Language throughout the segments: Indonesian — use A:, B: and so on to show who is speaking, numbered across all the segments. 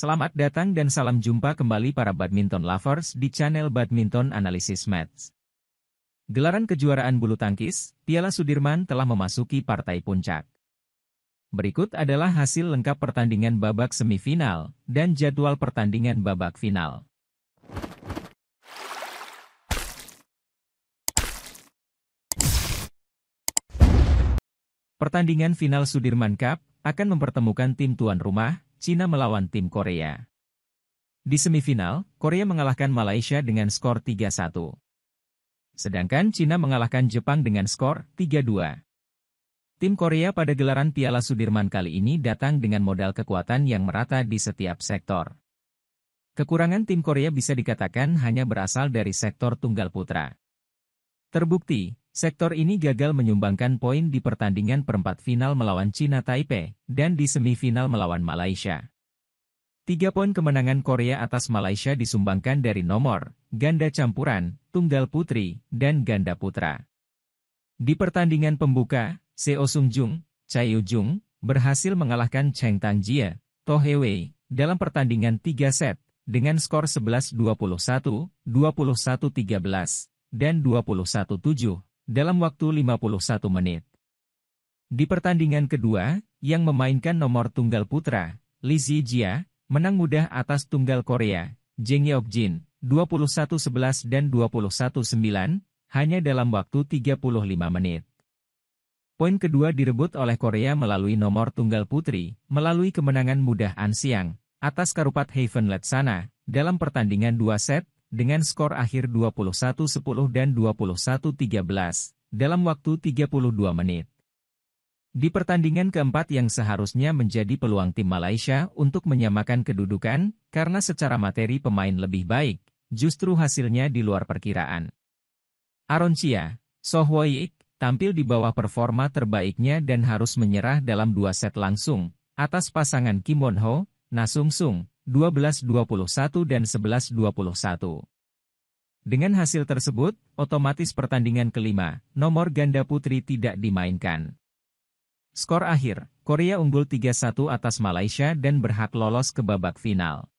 A: Selamat datang dan salam jumpa kembali para badminton lovers di channel Badminton Analysis Match. Gelaran kejuaraan bulu tangkis, Piala Sudirman telah memasuki partai puncak. Berikut adalah hasil lengkap pertandingan babak semifinal dan jadwal pertandingan babak final. Pertandingan final Sudirman Cup akan mempertemukan tim tuan rumah Cina melawan tim Korea. Di semifinal, Korea mengalahkan Malaysia dengan skor 3-1. Sedangkan Cina mengalahkan Jepang dengan skor 3-2. Tim Korea pada gelaran Piala Sudirman kali ini datang dengan modal kekuatan yang merata di setiap sektor. Kekurangan tim Korea bisa dikatakan hanya berasal dari sektor tunggal putra. Terbukti, Sektor ini gagal menyumbangkan poin di pertandingan perempat final melawan China Taipei dan di semifinal melawan Malaysia. Tiga poin kemenangan Korea atas Malaysia disumbangkan dari nomor, ganda campuran, tunggal putri, dan ganda putra. Di pertandingan pembuka, Seo Sung Jung, Chai Jung, berhasil mengalahkan Cheng Tang Jia, To He Wei, dalam pertandingan 3 set, dengan skor 11-21, 21-13, dan 21-7 dalam waktu 51 menit. Di pertandingan kedua, yang memainkan nomor tunggal putra, Lee Jia menang mudah atas tunggal Korea, Jeng Jin, 21-11 dan 21-9, hanya dalam waktu 35 menit. Poin kedua direbut oleh Korea melalui nomor tunggal putri, melalui kemenangan mudah An Siang, atas Karupat Haven Letsana, dalam pertandingan 2 set, dengan skor akhir 21-10 dan 21-13 dalam waktu 32 menit. Di pertandingan keempat yang seharusnya menjadi peluang tim Malaysia untuk menyamakan kedudukan, karena secara materi pemain lebih baik, justru hasilnya di luar perkiraan. Aaron Chia, Sohwoyik, tampil di bawah performa terbaiknya dan harus menyerah dalam dua set langsung, atas pasangan Kim Won Ho, Nasung Sung, 12-21 dan 11-21. Dengan hasil tersebut, otomatis pertandingan kelima, nomor ganda putri tidak dimainkan. Skor akhir, Korea unggul 3-1 atas Malaysia dan berhak lolos ke babak final.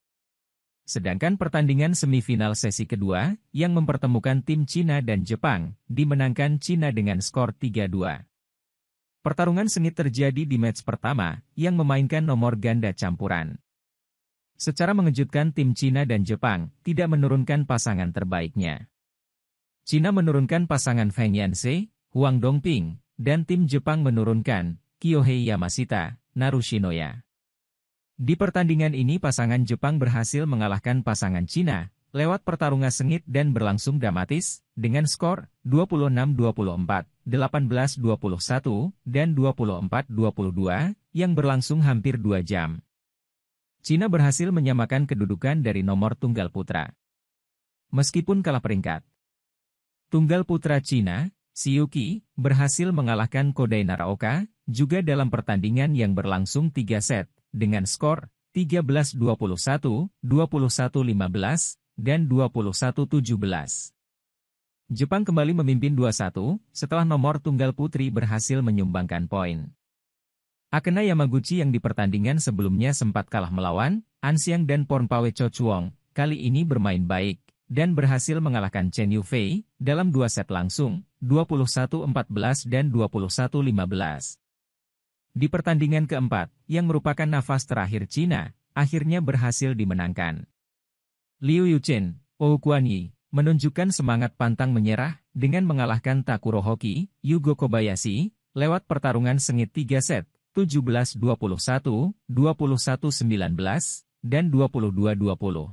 A: Sedangkan pertandingan semifinal sesi kedua, yang mempertemukan tim Cina dan Jepang, dimenangkan Cina dengan skor 3-2. Pertarungan sengit terjadi di match pertama, yang memainkan nomor ganda campuran. Secara mengejutkan tim Cina dan Jepang tidak menurunkan pasangan terbaiknya. Cina menurunkan pasangan Feng Yanse, Huang Dongping, dan tim Jepang menurunkan Kyohei Yamashita, Narushinoya. Di pertandingan ini pasangan Jepang berhasil mengalahkan pasangan Cina lewat pertarungan sengit dan berlangsung dramatis, dengan skor 26-24, 18-21, dan 24-22, yang berlangsung hampir 2 jam. Cina berhasil menyamakan kedudukan dari nomor tunggal putra. Meskipun kalah peringkat, tunggal putra Cina, Siuki, berhasil mengalahkan Kodai Naraoka, juga dalam pertandingan yang berlangsung 3 set, dengan skor 13-21, 21-15, dan 21-17. Jepang kembali memimpin 2-1 setelah nomor tunggal putri berhasil menyumbangkan poin. Akena Yamaguchi yang di pertandingan sebelumnya sempat kalah melawan Ansiang dan Pornpawe Cho Chuong, kali ini bermain baik dan berhasil mengalahkan Chen Yufei dalam dua set langsung, 21-14 dan 21-15. Di pertandingan keempat, yang merupakan nafas terakhir Cina, akhirnya berhasil dimenangkan. Liu Yuchen, Ou Kuanyi, menunjukkan semangat pantang menyerah dengan mengalahkan Takuro Hoki, Yugo Kobayashi, lewat pertarungan sengit tiga set, 17-21, 21-19, dan 22-20.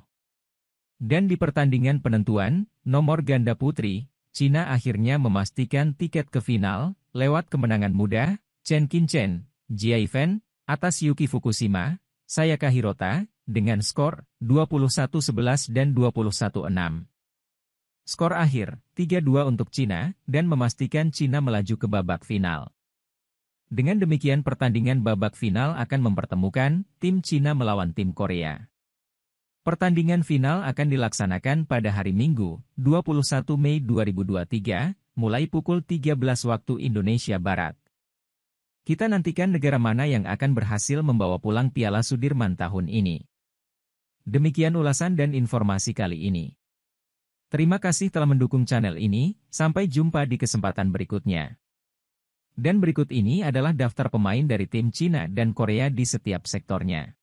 A: Dan di pertandingan penentuan, nomor ganda putri, Cina akhirnya memastikan tiket ke final, lewat kemenangan muda, Chen Qinchen, Jia Fan, atas Yuki Fukushima, Sayaka Hirota, dengan skor 21-11 dan 21-6. Skor akhir, 3-2 untuk Cina, dan memastikan Cina melaju ke babak final. Dengan demikian pertandingan babak final akan mempertemukan tim Cina melawan tim Korea. Pertandingan final akan dilaksanakan pada hari Minggu, 21 Mei 2023, mulai pukul 13 waktu Indonesia Barat. Kita nantikan negara mana yang akan berhasil membawa pulang Piala Sudirman tahun ini. Demikian ulasan dan informasi kali ini. Terima kasih telah mendukung channel ini, sampai jumpa di kesempatan berikutnya. Dan berikut ini adalah daftar pemain dari tim Cina dan Korea di setiap sektornya.